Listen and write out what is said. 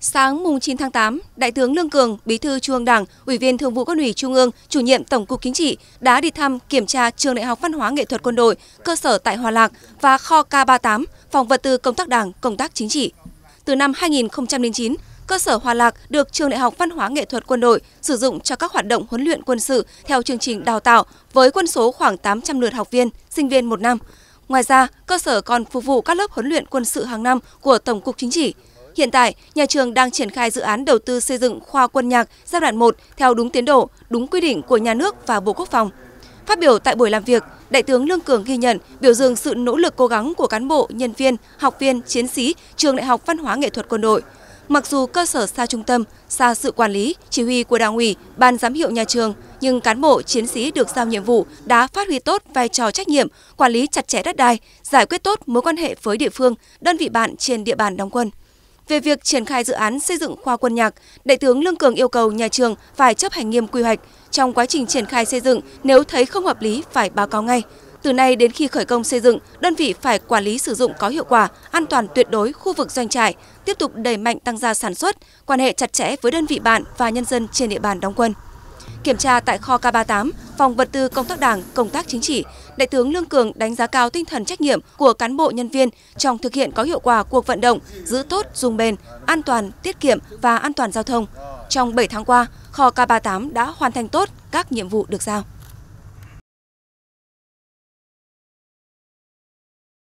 Sáng mùng 9 tháng 8, Đại tướng Lương Cường, Bí thư Trung ương Đảng, Ủy viên Thường vụ Quân ủy Trung ương, Chủ nhiệm Tổng cục Chính trị đã đi thăm kiểm tra Trường Đại học Văn hóa Nghệ thuật Quân đội, cơ sở tại Hòa Lạc và kho K38, phòng vật tư công tác Đảng, công tác chính trị. Từ năm 2009, cơ sở Hòa Lạc được Trường Đại học Văn hóa Nghệ thuật Quân đội sử dụng cho các hoạt động huấn luyện quân sự theo chương trình đào tạo với quân số khoảng 800 lượt học viên, sinh viên một năm. Ngoài ra, cơ sở còn phục vụ các lớp huấn luyện quân sự hàng năm của Tổng cục Chính trị. Hiện tại, nhà trường đang triển khai dự án đầu tư xây dựng khoa quân nhạc giai đoạn 1 theo đúng tiến độ, đúng quy định của nhà nước và Bộ Quốc phòng. Phát biểu tại buổi làm việc, Đại tướng Lương Cường ghi nhận, biểu dương sự nỗ lực cố gắng của cán bộ, nhân viên, học viên, chiến sĩ trường Đại học Văn hóa Nghệ thuật Quân đội. Mặc dù cơ sở xa trung tâm, xa sự quản lý, chỉ huy của Đảng ủy, ban giám hiệu nhà trường, nhưng cán bộ chiến sĩ được giao nhiệm vụ đã phát huy tốt vai trò trách nhiệm, quản lý chặt chẽ đất đai, giải quyết tốt mối quan hệ với địa phương, đơn vị bạn trên địa bàn đóng quân. Về việc triển khai dự án xây dựng khoa quân nhạc, Đại tướng Lương Cường yêu cầu nhà trường phải chấp hành nghiêm quy hoạch. Trong quá trình triển khai xây dựng, nếu thấy không hợp lý phải báo cáo ngay. Từ nay đến khi khởi công xây dựng, đơn vị phải quản lý sử dụng có hiệu quả, an toàn tuyệt đối khu vực doanh trại, tiếp tục đẩy mạnh tăng gia sản xuất, quan hệ chặt chẽ với đơn vị bạn và nhân dân trên địa bàn đóng quân. Kiểm tra tại kho K38, phòng vật tư công tác đảng, công tác chính trị, Đại tướng Lương Cường đánh giá cao tinh thần trách nhiệm của cán bộ nhân viên trong thực hiện có hiệu quả cuộc vận động giữ tốt, dùng bền, an toàn, tiết kiệm và an toàn giao thông. Trong 7 tháng qua, kho K38 đã hoàn thành tốt các nhiệm vụ được giao.